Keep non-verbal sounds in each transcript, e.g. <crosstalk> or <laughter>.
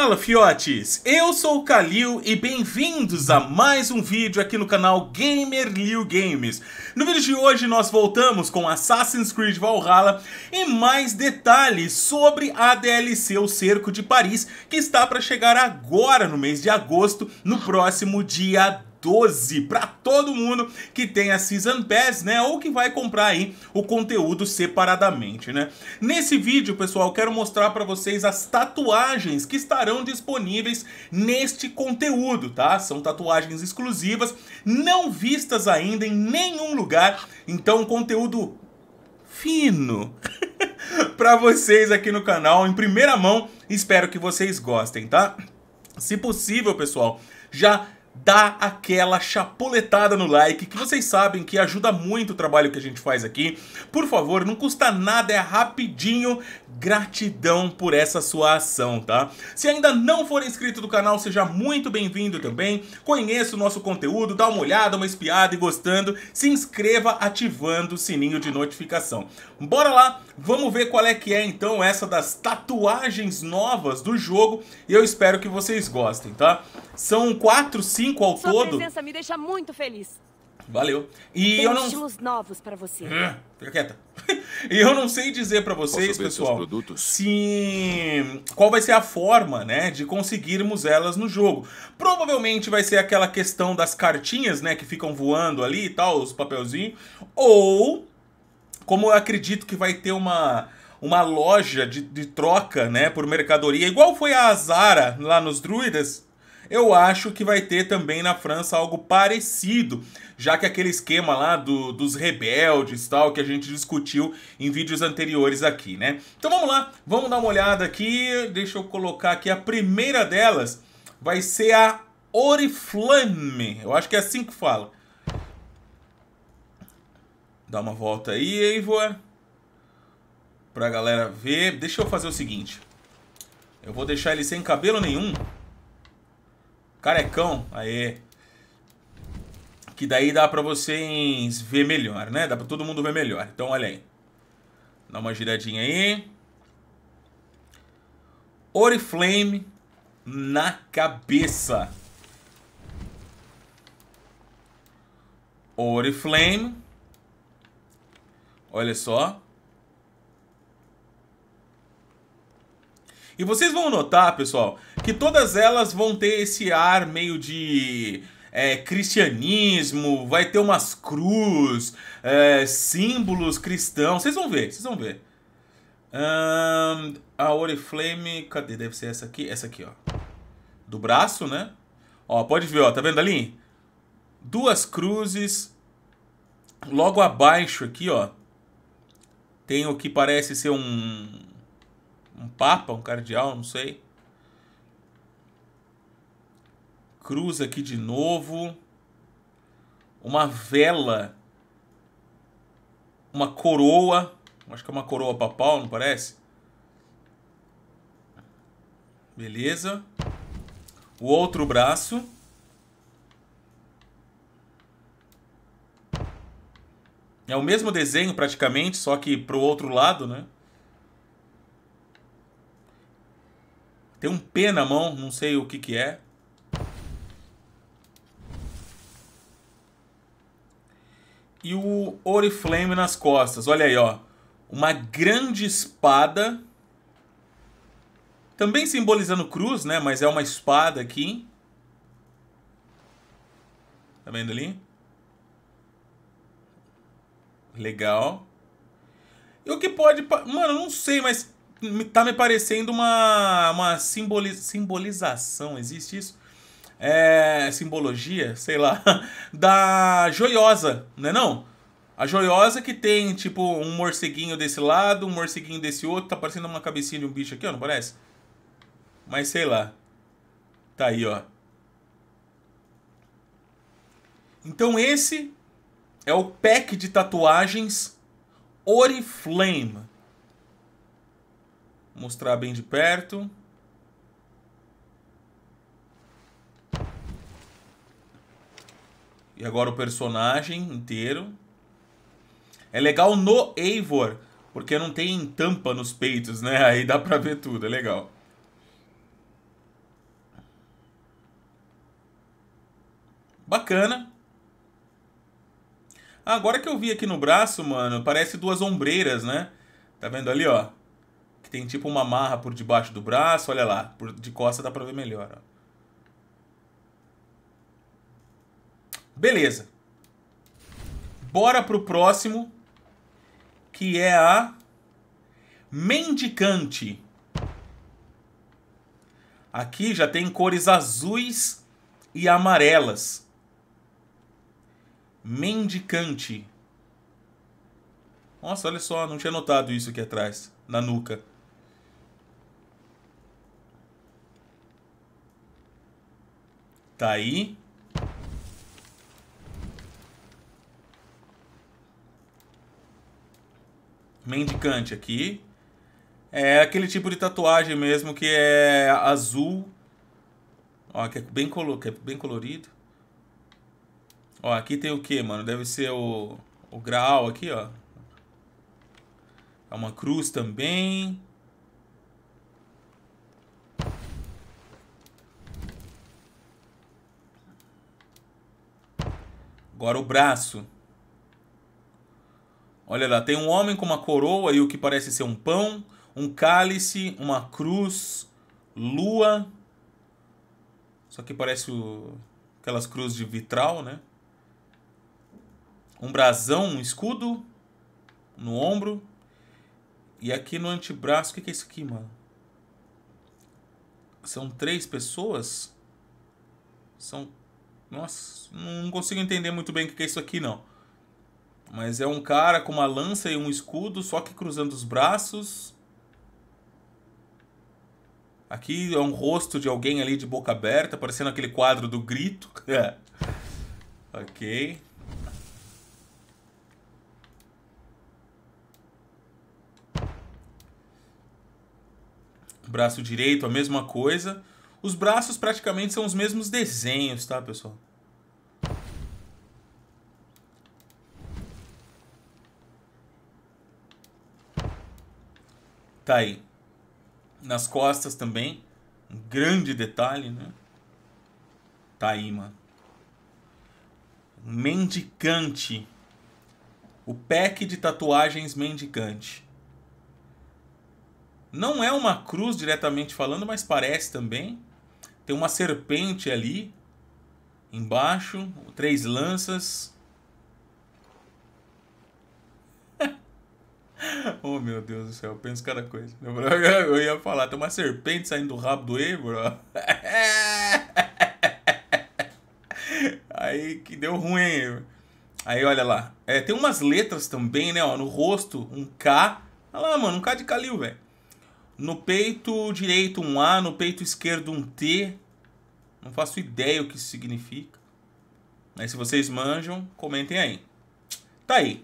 Fala fiotes, eu sou o Kalil e bem-vindos a mais um vídeo aqui no canal Gamer Liu Games. No vídeo de hoje nós voltamos com Assassin's Creed Valhalla e mais detalhes sobre a DLC O Cerco de Paris que está para chegar agora no mês de agosto, no próximo dia 12 para todo mundo que tem a Season Pass, né? Ou que vai comprar aí o conteúdo separadamente, né? Nesse vídeo, pessoal, quero mostrar para vocês as tatuagens que estarão disponíveis neste conteúdo, tá? São tatuagens exclusivas, não vistas ainda em nenhum lugar, então conteúdo fino <laughs> para vocês aqui no canal em primeira mão. Espero que vocês gostem, tá? Se possível, pessoal, já dá aquela chapuletada no like, que vocês sabem que ajuda muito o trabalho que a gente faz aqui. Por favor, não custa nada, é rapidinho. Gratidão por essa sua ação, tá? Se ainda não for inscrito do canal, seja muito bem-vindo também. Conheça o nosso conteúdo, dá uma olhada, uma espiada e gostando, se inscreva ativando o sininho de notificação. Bora lá, vamos ver qual é que é então essa das tatuagens novas do jogo e eu espero que vocês gostem, tá? São quatro, cinco cinco ao Sua todo. Sua presença me deixa muito feliz. Valeu. E Tem eu não. Estímulos novos para você. Hum, fica quieta. <laughs> E eu não sei dizer para vocês, pessoal, Sim. qual vai ser a forma, né, de conseguirmos elas no jogo. Provavelmente vai ser aquela questão das cartinhas, né, que ficam voando ali e tal, os papelzinhos, ou como eu acredito que vai ter uma uma loja de, de troca, né, por mercadoria, igual foi a Azara lá nos druidas, eu acho que vai ter também na França algo parecido, já que aquele esquema lá do, dos rebeldes tal, que a gente discutiu em vídeos anteriores aqui, né? Então vamos lá, vamos dar uma olhada aqui, deixa eu colocar aqui a primeira delas, vai ser a Oriflame, eu acho que é assim que fala. Dá uma volta aí, Eivor pra galera ver. Deixa eu fazer o seguinte. Eu vou deixar ele sem cabelo nenhum. Carecão, aí. Que daí dá pra vocês ver melhor, né? Dá pra todo mundo ver melhor. Então, olha aí. Dá uma giradinha aí. Oriflame na cabeça. Oriflame. Olha só. E vocês vão notar, pessoal, que todas elas vão ter esse ar meio de é, cristianismo, vai ter umas cruz, é, símbolos cristãos. Vocês vão ver, vocês vão ver. Um, a Oriflame, cadê? Deve ser essa aqui, essa aqui, ó. Do braço, né? Ó, pode ver, ó, tá vendo ali? Duas cruzes. Logo abaixo aqui, ó, tem o que parece ser um, um papa, um cardeal, não sei. Cruz aqui de novo. Uma vela. Uma coroa. Acho que é uma coroa papal, não parece? Beleza. O outro braço. É o mesmo desenho praticamente, só que pro outro lado, né? Tem um P na mão, não sei o que que é. E o Oriflame nas costas. Olha aí, ó. Uma grande espada. Também simbolizando cruz, né? Mas é uma espada aqui. Tá vendo ali? Legal. E o que pode... Mano, não sei, mas tá me parecendo uma, uma simboli, simbolização, existe isso? É, simbologia, sei lá, <laughs> da joiosa, né não, A joiosa que tem, tipo, um morceguinho desse lado, um morceguinho desse outro, tá parecendo uma cabecinha de um bicho aqui, ó, não parece? Mas sei lá. Tá aí, ó. Então esse é o pack de tatuagens Oriflame. Mostrar bem de perto. E agora o personagem inteiro. É legal no Eivor, porque não tem tampa nos peitos, né? <laughs> Aí dá pra ver tudo, é legal. Bacana. Ah, agora que eu vi aqui no braço, mano, parece duas ombreiras, né? Tá vendo ali, ó? Que tem tipo uma marra por debaixo do braço, olha lá. Por, de costa dá pra ver melhor. Ó. Beleza. Bora pro próximo. Que é a... Mendicante. Aqui já tem cores azuis e amarelas. Mendicante. Nossa, olha só, não tinha notado isso aqui atrás, na nuca. Tá aí. Mendicante aqui. É aquele tipo de tatuagem mesmo que é azul. Ó, que é bem, colo que é bem colorido. Ó, aqui tem o que, mano? Deve ser o, o grau aqui, ó. É uma cruz também. Agora o braço. Olha lá, tem um homem com uma coroa e o que parece ser um pão, um cálice, uma cruz, lua. Só que parece o... aquelas cruzes de vitral, né? Um brasão, um escudo no ombro. E aqui no antebraço, o que é isso aqui, mano? São três pessoas? São nossa, não consigo entender muito bem o que é isso aqui, não. Mas é um cara com uma lança e um escudo, só que cruzando os braços. Aqui é um rosto de alguém ali de boca aberta, parecendo aquele quadro do grito. <laughs> ok. Braço direito, a mesma coisa. Os braços praticamente são os mesmos desenhos, tá, pessoal? Tá aí. Nas costas também. Um grande detalhe, né? Tá aí, mano. Mendicante. O pack de tatuagens mendicante. Não é uma cruz diretamente falando, mas parece também. Tem uma serpente ali embaixo, três lanças. <laughs> oh meu Deus do céu, eu penso cada coisa. Eu ia falar, tem uma serpente saindo do rabo do Eivor. <laughs> Aí que deu ruim, Aí olha lá. É, tem umas letras também, né? Ó, no rosto, um K. Olha lá, mano, um K de Calil, velho. No peito direito um A, no peito esquerdo um T. Não faço ideia o que isso significa. Mas se vocês manjam, comentem aí. Tá aí.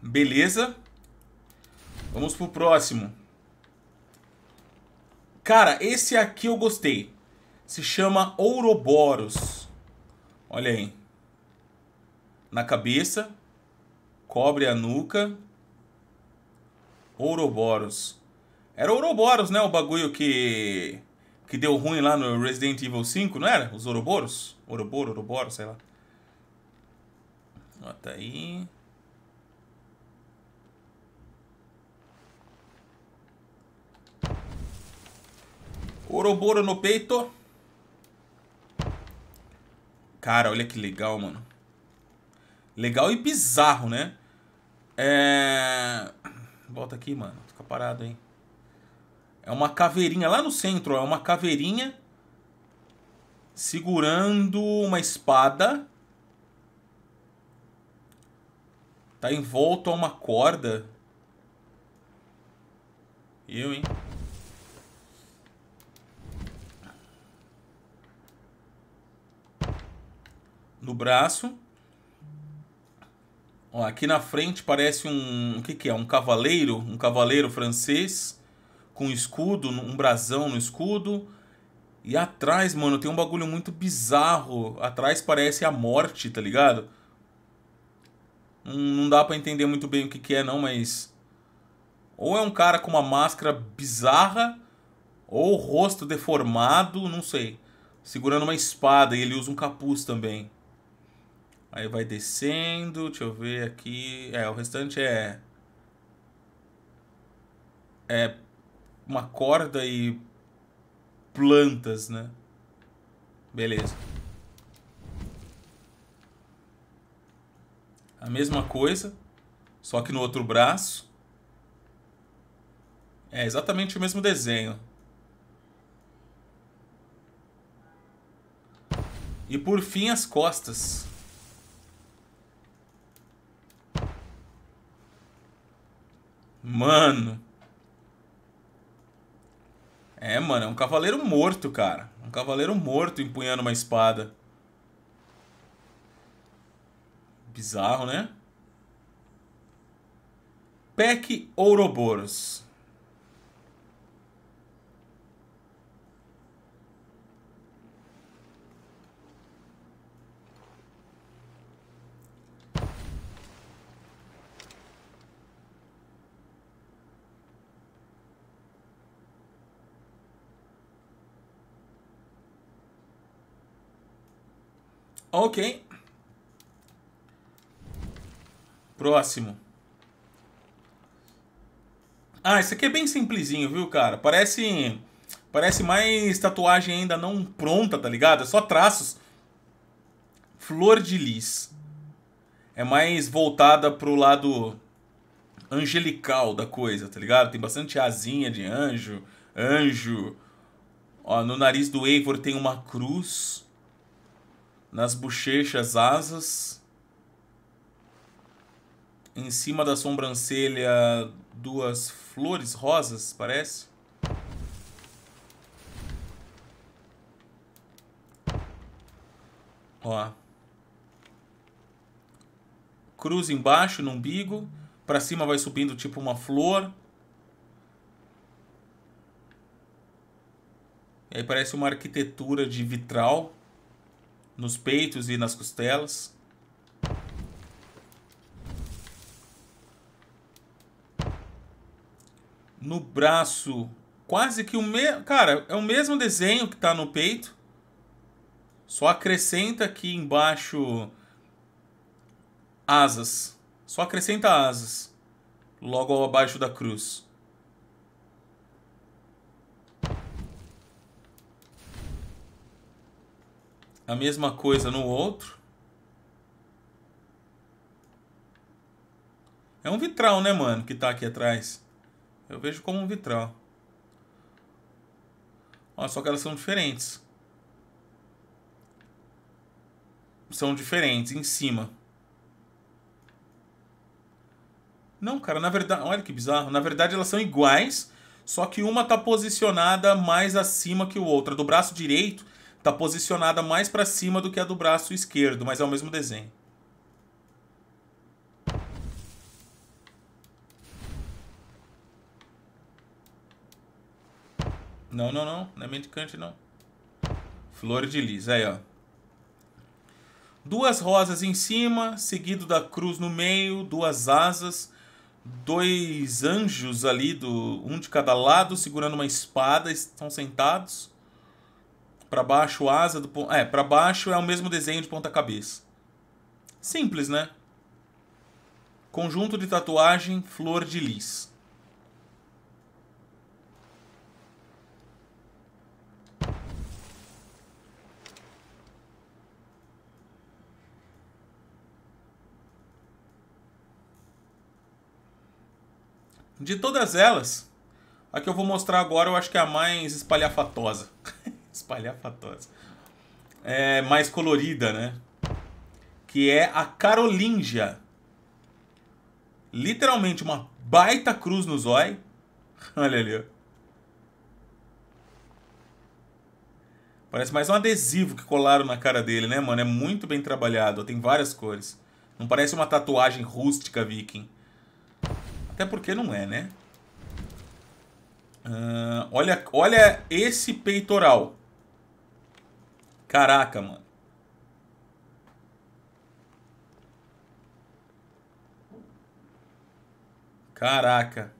Beleza? Vamos pro próximo. Cara, esse aqui eu gostei. Se chama Ouroboros. Olha aí. Na cabeça, cobre a nuca. Ouroboros. Era Ouroboros, né? O bagulho que que deu ruim lá no Resident Evil 5, não era? Os Ouroboros? Ouroboro, Ouroboros, sei lá. Ó, tá aí. Ouroboro no peito. Cara, olha que legal, mano. Legal e bizarro, né? É... Volta aqui, mano. Fica parado, hein? É uma caveirinha lá no centro, ó. É uma caveirinha segurando uma espada. Tá envolto a uma corda. Eu, hein? no braço. Ó, aqui na frente parece um. O que, que é? Um cavaleiro, um cavaleiro francês com escudo, um brasão no escudo. E atrás, mano, tem um bagulho muito bizarro. Atrás parece a morte, tá ligado? Hum, não, dá para entender muito bem o que, que é, não, mas. Ou é um cara com uma máscara bizarra, ou rosto deformado, não sei. Segurando uma espada e ele usa um capuz também. Aí vai descendo, deixa eu ver aqui. É, o restante é. É uma corda e plantas, né? Beleza. A mesma coisa, só que no outro braço. É exatamente o mesmo desenho. E por fim, as costas. Mano. É, mano, é um cavaleiro morto, cara. Um cavaleiro morto empunhando uma espada. Bizarro, né? Peck Ouroboros. Ok. Próximo. Ah, isso aqui é bem simplesinho, viu, cara? Parece parece mais tatuagem ainda não pronta, tá ligado? É só traços. Flor de lis. É mais voltada pro lado angelical da coisa, tá ligado? Tem bastante asinha de anjo, anjo. Ó, no nariz do Eivor tem uma cruz nas bochechas asas, em cima da sobrancelha duas flores rosas, parece. Ó. Cruz embaixo no umbigo, para cima vai subindo tipo uma flor. E aí parece uma arquitetura de vitral nos peitos e nas costelas. No braço, quase que o mesmo. Cara, é o mesmo desenho que tá no peito. Só acrescenta aqui embaixo asas. Só acrescenta asas. Logo abaixo da cruz. a mesma coisa no outro. É um vitral, né, mano, que tá aqui atrás. Eu vejo como um vitral. olha só que elas são diferentes. São diferentes em cima. Não, cara, na verdade, olha que bizarro. Na verdade, elas são iguais, só que uma tá posicionada mais acima que o outra. Do braço direito, Está posicionada mais para cima do que a do braço esquerdo, mas é o mesmo desenho. Não, não, não. Não é mendicante, não. Flor de lis. Aí, ó. Duas rosas em cima, seguido da cruz no meio, duas asas, dois anjos ali, do um de cada lado, segurando uma espada, estão sentados. Para baixo, asa do É, para baixo é o mesmo desenho de ponta-cabeça. Simples, né? Conjunto de tatuagem, flor de lis. De todas elas, a que eu vou mostrar agora eu acho que é a mais espalhafatosa. <laughs> Espalhafatosa. É, mais colorida, né? Que é a Carolingia. Literalmente uma baita cruz no zóio. <laughs> Olha ali, ó. Parece mais um adesivo que colaram na cara dele, né, mano? É muito bem trabalhado, tem várias cores. Não parece uma tatuagem rústica viking. Até porque não é, né? Uh, olha, olha esse peitoral. Caraca, mano. Caraca.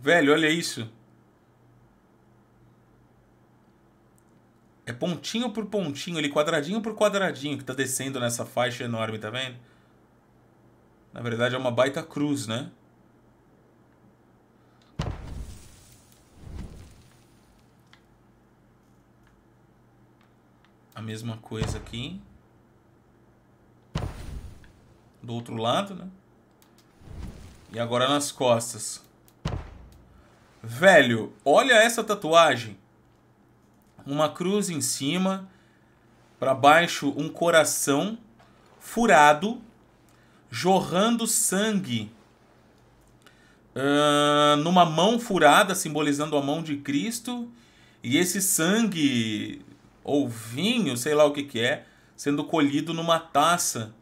Velho, olha isso. É pontinho por pontinho, ele quadradinho por quadradinho que tá descendo nessa faixa enorme, tá vendo? Na verdade é uma baita cruz, né? a mesma coisa aqui. Do outro lado, né? E agora nas costas. Velho, olha essa tatuagem. Uma cruz em cima, para baixo um coração furado, jorrando sangue. Uh, numa mão furada, simbolizando a mão de Cristo. E esse sangue ou vinho, sei lá o que, que é, sendo colhido numa taça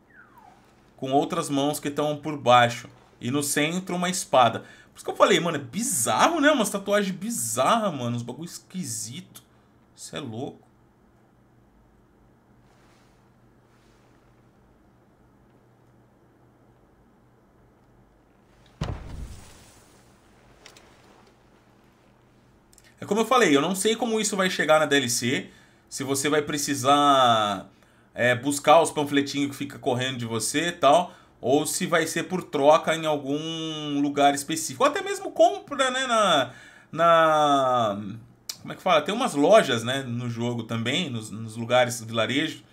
com outras mãos que estão por baixo. E no centro uma espada. Por isso que eu falei, mano, é bizarro, né? Umas tatuagens bizarras, mano. Uns bagulho esquisito. Isso é louco. É como eu falei, eu não sei como isso vai chegar na DLC se você vai precisar é, buscar os panfletinhos que fica correndo de você e tal, ou se vai ser por troca em algum lugar específico, ou até mesmo compra, né, na, na como é que fala? Tem umas lojas, né, no jogo também, nos, nos lugares do vilarejo,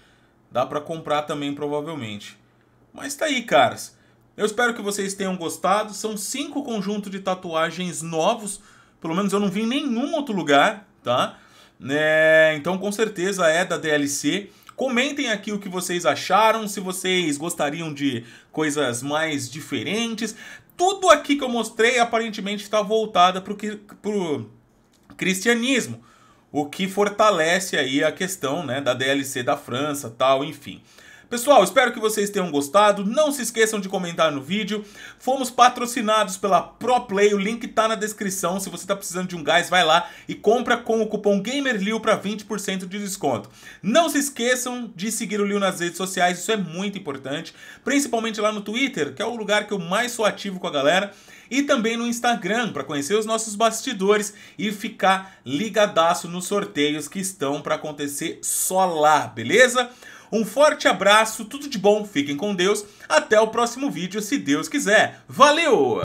dá para comprar também provavelmente. Mas tá aí, caras. Eu espero que vocês tenham gostado. São cinco conjuntos de tatuagens novos. Pelo menos eu não vi em nenhum outro lugar, tá? Né, então com certeza é da DLC. Comentem aqui o que vocês acharam, se vocês gostariam de coisas mais diferentes. Tudo aqui que eu mostrei aparentemente está voltada para o cristianismo, o que fortalece aí a questão né, da DLC da França, tal, enfim. Pessoal, espero que vocês tenham gostado. Não se esqueçam de comentar no vídeo. Fomos patrocinados pela ProPlay, o link tá na descrição. Se você tá precisando de um gás, vai lá e compra com o cupom GAMERLIO para 20% de desconto. Não se esqueçam de seguir o Liu nas redes sociais, isso é muito importante, principalmente lá no Twitter, que é o lugar que eu mais sou ativo com a galera e também no Instagram para conhecer os nossos bastidores e ficar ligadaço nos sorteios que estão para acontecer só lá, beleza? Um forte abraço, tudo de bom, fiquem com Deus. Até o próximo vídeo, se Deus quiser. Valeu!